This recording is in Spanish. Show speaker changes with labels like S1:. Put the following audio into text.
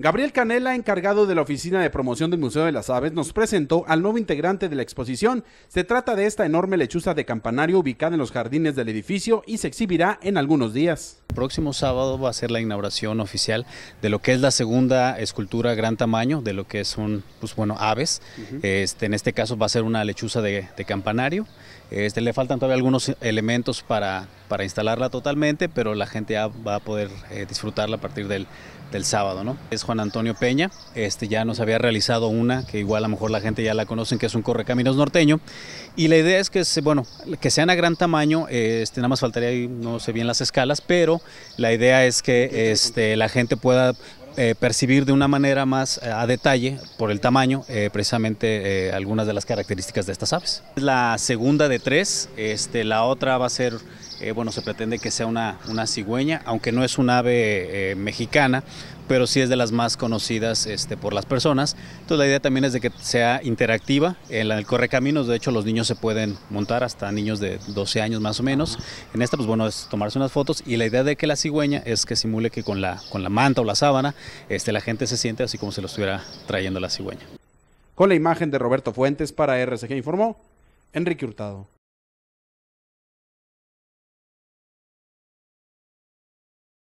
S1: Gabriel Canela, encargado de la Oficina de Promoción del Museo de las Aves, nos presentó al nuevo integrante de la exposición. Se trata de esta enorme lechuza de campanario ubicada en los jardines del edificio y se exhibirá en algunos días. El próximo sábado va a ser la inauguración
S2: oficial de lo que es la segunda escultura gran tamaño, de lo que son pues bueno, aves. Este, en este caso va a ser una lechuza de, campanario. Este, le faltan todavía algunos elementos para para instalarla totalmente, pero la gente ya va a poder eh, disfrutarla a partir del, sábado. ¿no? Es Juan Antonio Peña, este ya nos había realizado una que igual a lo mejor la gente ya la conocen, que es un correcaminos norteño. Y la idea es que, bueno, que sean a gran tamaño, este, nada más faltaría, no sé bien las escalas, pero la idea es que este, la gente pueda eh, percibir de una manera más eh, a detalle, por el tamaño, eh, precisamente algunas de las características de estas aves. La segunda de tres, este, la otra va a ser, bueno, se pretende que sea una, una cigüeña, aunque no es un ave mexicana, pero sí es de las más conocidas este, por las personas. Entonces la idea también es de que sea interactiva. En el caminos de hecho, los niños se pueden montar hasta niños de 12 años más o menos. En esta, pues bueno, es tomarse unas fotos y la idea de que la cigüeña es que simule que con la, manta o la sábana este, la gente se siente así como si lo estuviera trayendo la cigüeña.
S1: Con la imagen de Roberto Fuentes para RCG informó Enrique Hurtado.